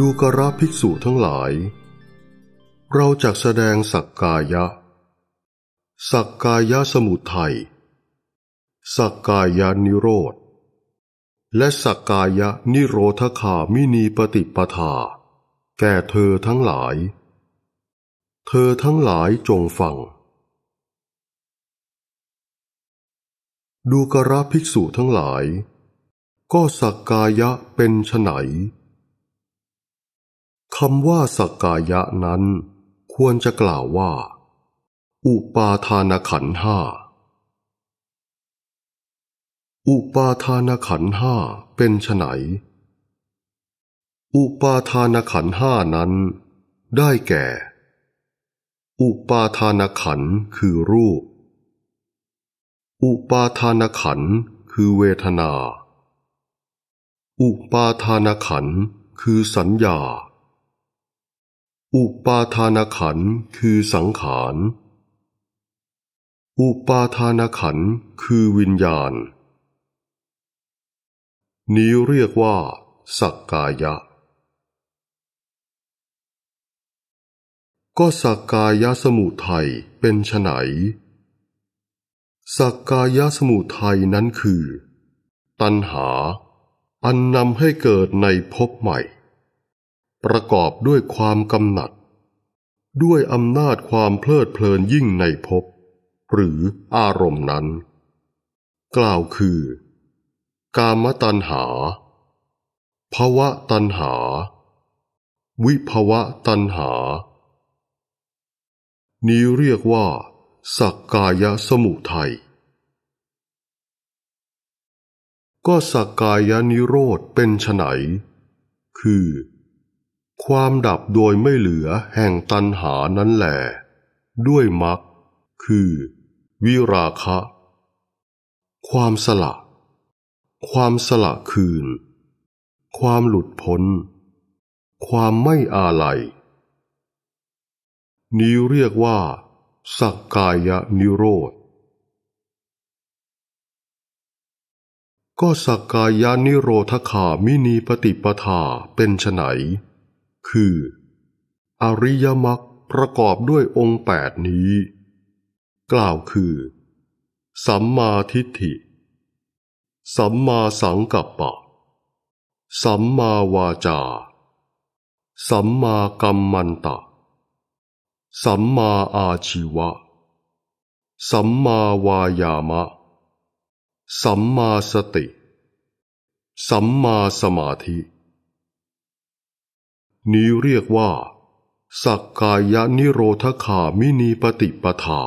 ดูกรรภิกษุทั้งหลาย เราจะแสดงสักกายะ สักกายะสมุทัย สักกายะนิโรธ และสักกายะนิโรธคามินีปฏิปทา แก่เธอทั้งหลาย เธอทั้งหลายจงฟัง ดูกรรภิกษุทั้งหลาย ก็สักกายะเป็นไฉนคำว่าสกายะนั้นควรจะกล่าวว่า อุปาทานขันห้าอุปาทานขันห้าเป็นไหน อุปาทานขันห้านั้น ได้แก่ อุปาทานขันคือรูป อุปาทานขันคือเวทนา อุปาทานขันคือสัญญาอุปาทานขันคือสังขาร อุปาทานขันคือวิญญาณ นี้เรียกว่าสักกายะก็สักกายะสมุทัยเป็นไฉนสักกายะสมุทัยนั้นคือ ตัณหา อันนำให้เกิดในภพใหม่ประกอบด้วยความกำหนัด ด้วยอำนาจความเพลิดเพลินยิ่งในภพหรืออารมณ์นั้น กล่าวคือ กามตัณหา ภวะตัณหา วิภวะตัณหา นี้เรียกว่าสักกายสมุทัยก็สักกายนิโรธเป็นไฉนคือความดับโดยไม่เหลือแห่งตันหานั้นแหลด้วยมักคคือ วิราคะ ความสละ ความสละคืน ความหลุดพ้น ความไม่อาลัยนี้เรียกว่าสักกายนิโรธ ก็สักกายนิโรธคามินีปฏิปทาเป็นไฉนคือ อริยมรรคประกอบด้วยองค์แปดนี้ กล่าวคือสัมมาทิฏฐิ สัมมาสังกัปปะ สัมมาวาจา สัมมากรมมันตะ สัมมาอาชีวะ สัมมาวายามะ สัมมาสติ สัมมาสมาธินี้เรียกว่า สักกายนิโรธคามินีปฏิปทา